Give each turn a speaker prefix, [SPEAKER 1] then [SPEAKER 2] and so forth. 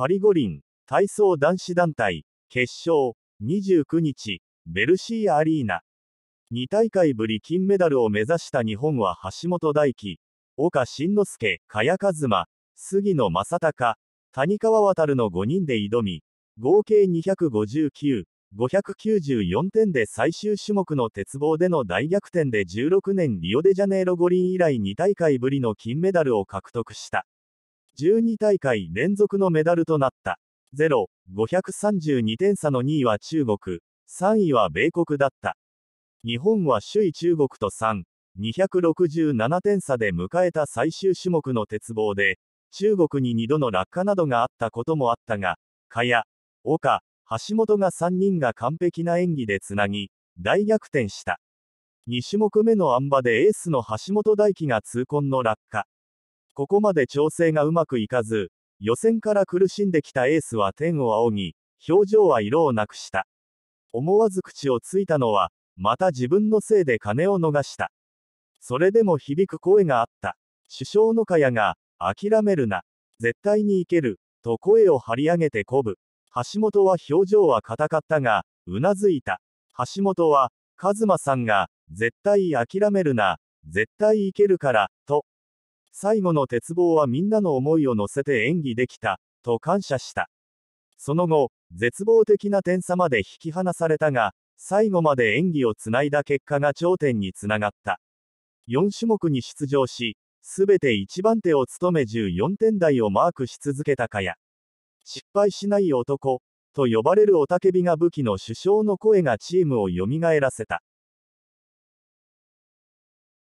[SPEAKER 1] パリ五輪、体操男子団体、決勝、29日、ベルシーアリーナ。2大会ぶり金メダルを目指した日本は橋本大輝、岡慎之助、萱和馬、杉野正隆、谷川航の5人で挑み、合計259、594点で最終種目の鉄棒での大逆転で16年リオデジャネイロ五輪以来2大会ぶりの金メダルを獲得した。12大会連続のメダルとなった。0、532点差の2位は中国、3位は米国だった。日本は首位中国と3、267点差で迎えた最終種目の鉄棒で、中国に2度の落下などがあったこともあったが、加岡、橋本が3人が完璧な演技でつなぎ、大逆転した。2種目目のあん馬でエースの橋本大輝が痛恨の落下。ここまで調整がうまくいかず、予選から苦しんできたエースは天を仰ぎ、表情は色をなくした。思わず口をついたのは、また自分のせいで金を逃した。それでも響く声があった。首相の茅が、諦めるな。絶対にいける。と声を張り上げて鼓舞。橋本は表情は硬かったが、うなずいた。橋本は、一馬さんが、絶対諦めるな。絶対いけるから、と、最後の鉄棒はみんなの思いを乗せて演技できた、と感謝した。その後、絶望的な点差まで引き離されたが、最後まで演技をつないだ結果が頂点につながった。4種目に出場し、すべて1番手を務め14点台をマークし続けたかや、失敗しない男、と呼ばれる雄たけびが武器の首相の声がチームを蘇らせた。